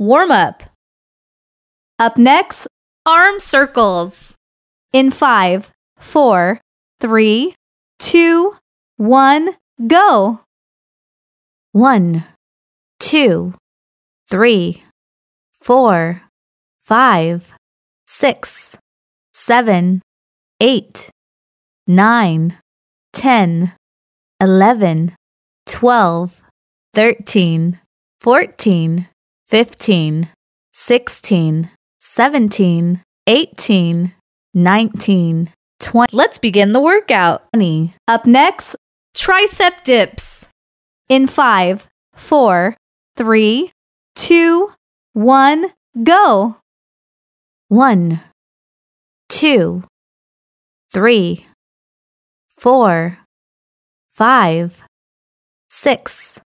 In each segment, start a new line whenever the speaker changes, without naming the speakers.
warm up. Up next, arm circles. In five, four, three, two, one, go. One, two, three, four, five, six, seven, eight, nine, ten, eleven, twelve, thirteen, fourteen. 15, 16, 17, 18, 19, 20. Let's begin the workout. 20. Up next, tricep dips. In five, four, three, two, one, go. One, two,
three, four, five, six,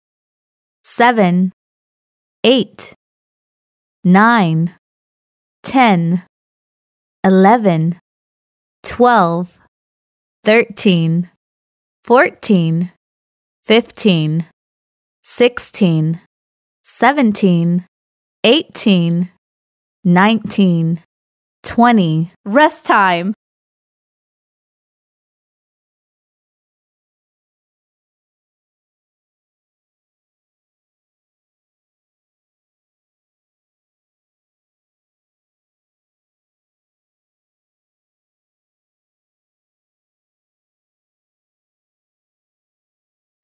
seven eight,
nine, ten, eleven, twelve, thirteen, fourteen, fifteen, sixteen, seventeen, eighteen, nineteen, twenty. Rest time.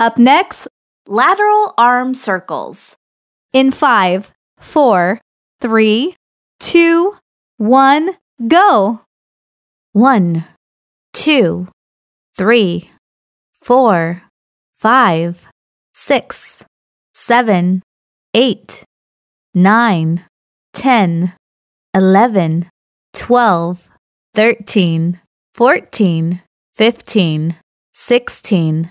Up next, lateral arm circles. In five, four, three, two, one, go. One, two, three, four, five, six, seven, eight, nine, ten, eleven, twelve, thirteen, fourteen, fifteen, sixteen.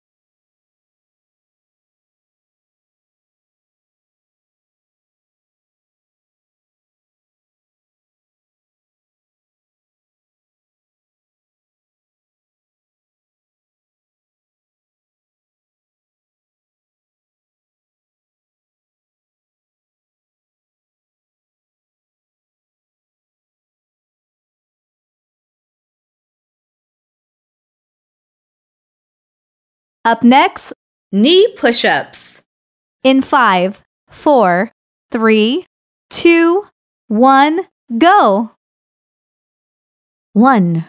Up next, knee push ups. In five, four, three, two, one,
go. One,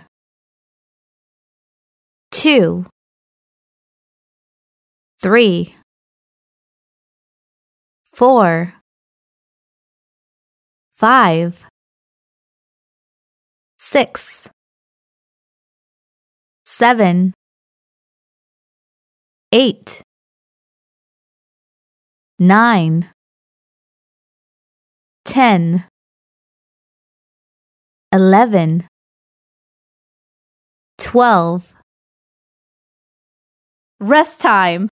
two, three, four, five, six, seven eight, nine, ten, eleven, twelve. Rest time.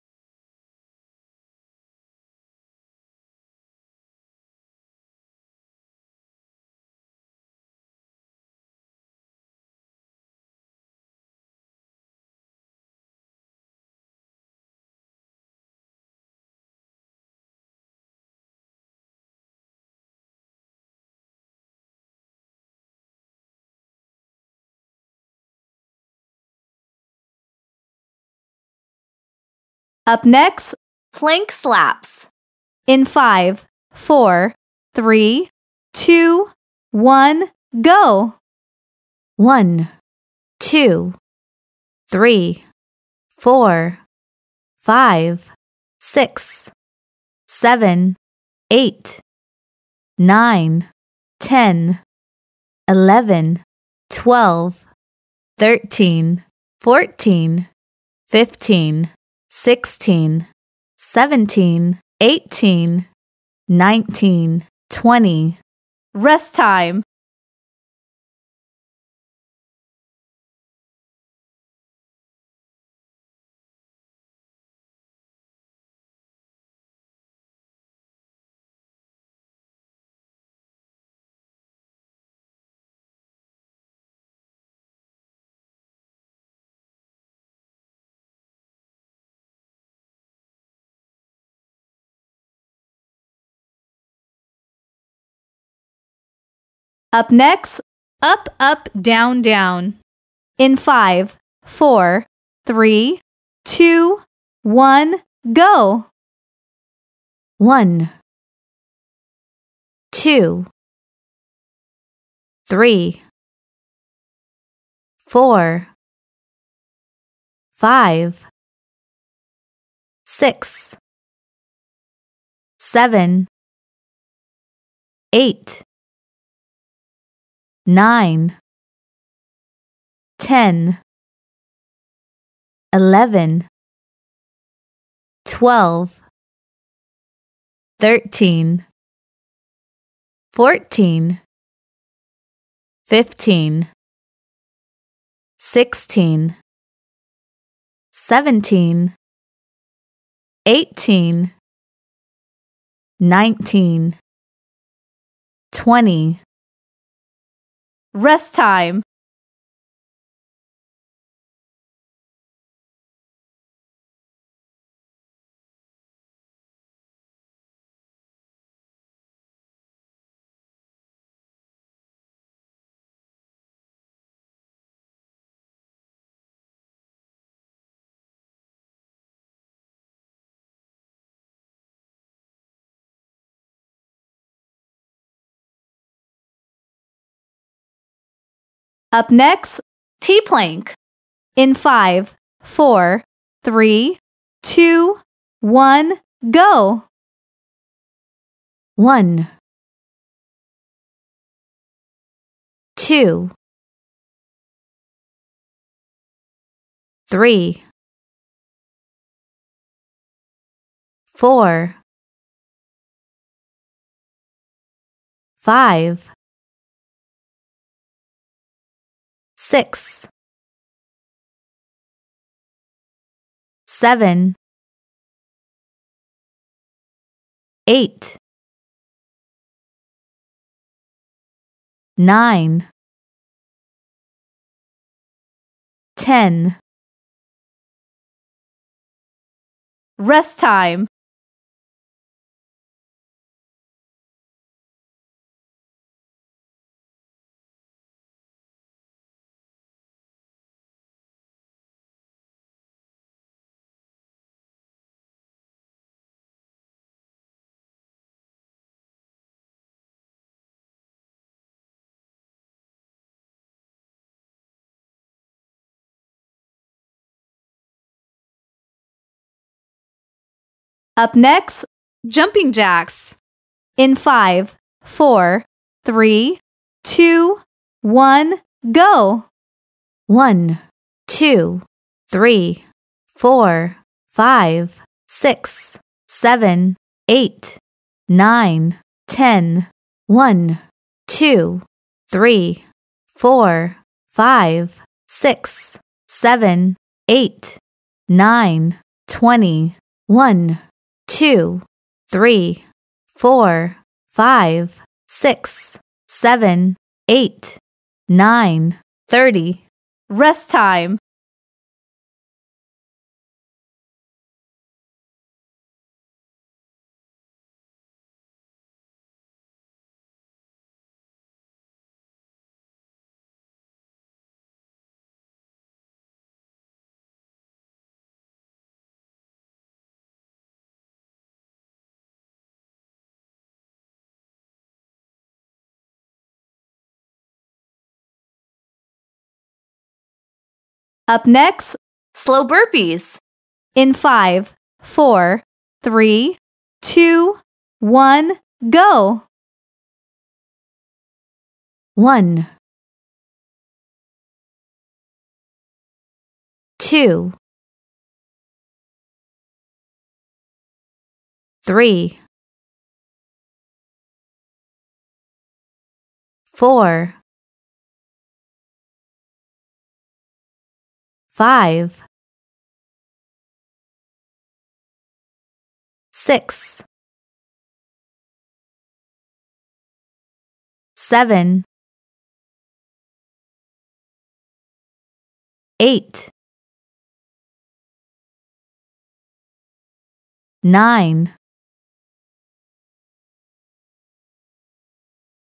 Up next, plank slaps.
In five, four, three, two, one, go. One, two, three, four, five, six, seven, eight, nine, ten, eleven, twelve, thirteen, fourteen, fifteen. 16, 17, 18, 19, 20. Rest time. Up next, up, up, down, down. In five, four, three, two, one, go.
One, two, three, four, five, six, seven, eight nine, ten, eleven, twelve, thirteen, fourteen, fifteen, sixteen, seventeen, eighteen, nineteen, twenty rest time
Up next, T plank. In five, four, three, two, one, go.
One, two, three, four, five. six, seven, eight, nine, ten. Rest time. Up next,
jumping jacks. In five, four, three, two, one, go. One, two, three, four, five, six, seven, eight, nine, ten. One, two, three, four, five, six, seven, eight, nine, twenty, one two, three, four, five, six, seven, eight, nine, thirty. Rest time.
Up next, slow burpees.
In five, four, three, two, one, go.
One, two, three, four. five, six, seven, eight, nine,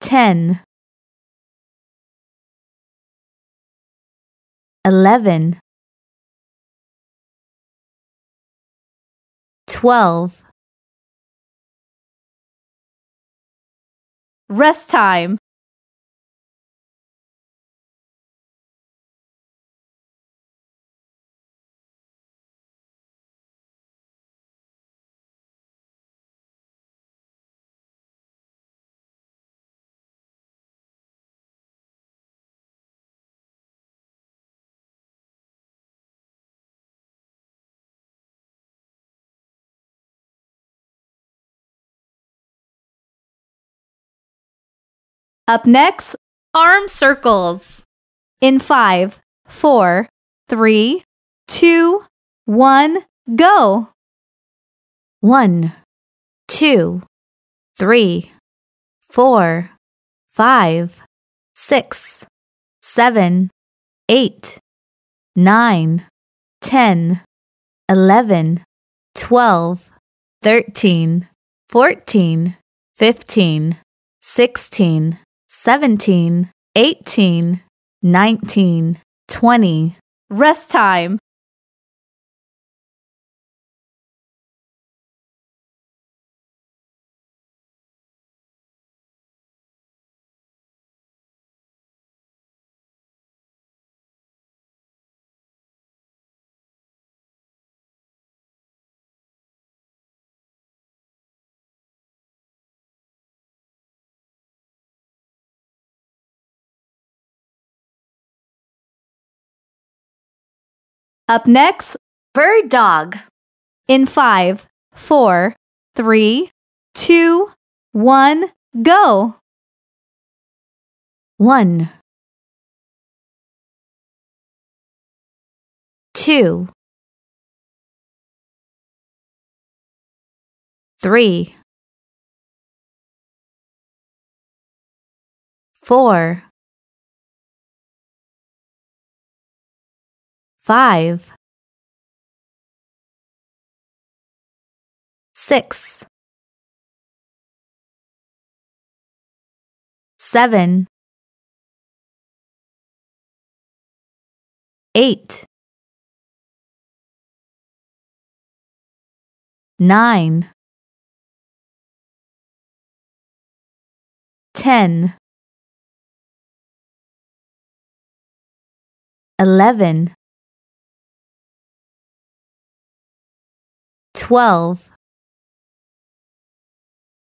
ten, eleven. 12. Rest time. Up next,
arm circles. In five, four, three, two, one, go. One, two, three, four, five, six, seven, eight, nine, ten, eleven, twelve, thirteen, fourteen, fifteen, sixteen. 17, 18, 19, 20. Rest time. Up next, bird dog. In five, four, three, two, one, go.
One, two, three, four. five, six, seven, eight, nine, ten, eleven. 12